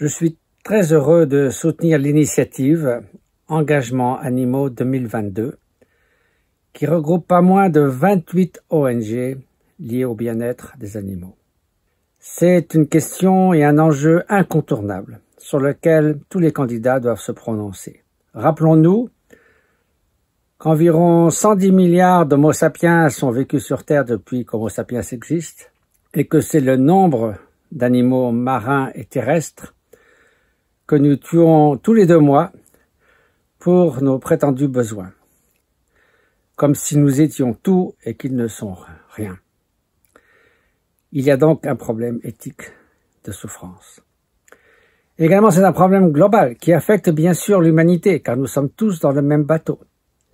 Je suis très heureux de soutenir l'initiative Engagement Animaux 2022, qui regroupe pas moins de 28 ONG liées au bien-être des animaux. C'est une question et un enjeu incontournable sur lequel tous les candidats doivent se prononcer. Rappelons-nous qu'environ 110 milliards d'Homo sapiens sont vécus sur Terre depuis qu'Homo sapiens existe et que c'est le nombre d'animaux marins et terrestres que nous tuons tous les deux mois pour nos prétendus besoins, comme si nous étions tout et qu'ils ne sont rien. Il y a donc un problème éthique de souffrance. Également, c'est un problème global qui affecte bien sûr l'humanité, car nous sommes tous dans le même bateau.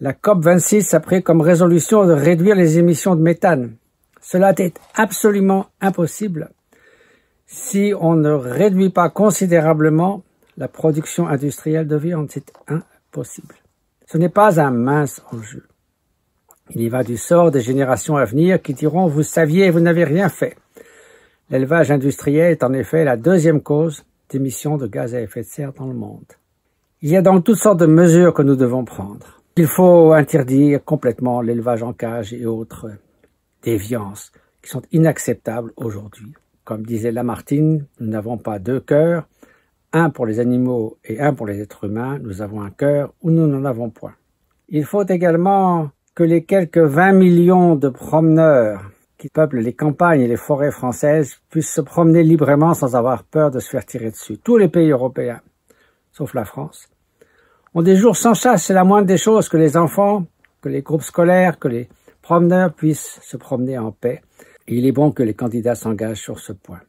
La COP26 a pris comme résolution de réduire les émissions de méthane. Cela est absolument impossible si on ne réduit pas considérablement la production industrielle de viande, c'est impossible. Ce n'est pas un mince enjeu. Il y va du sort des générations à venir qui diront Vous saviez, vous n'avez rien fait. L'élevage industriel est en effet la deuxième cause d'émissions de gaz à effet de serre dans le monde. Il y a donc toutes sortes de mesures que nous devons prendre. Il faut interdire complètement l'élevage en cage et autres déviances qui sont inacceptables aujourd'hui. Comme disait Lamartine, nous n'avons pas deux cœurs, un pour les animaux et un pour les êtres humains, nous avons un cœur où nous n'en avons point. Il faut également que les quelques 20 millions de promeneurs qui peuplent les campagnes et les forêts françaises puissent se promener librement sans avoir peur de se faire tirer dessus. Tous les pays européens, sauf la France, ont des jours sans chasse. C'est la moindre des choses que les enfants, que les groupes scolaires, que les promeneurs puissent se promener en paix. il est bon que les candidats s'engagent sur ce point.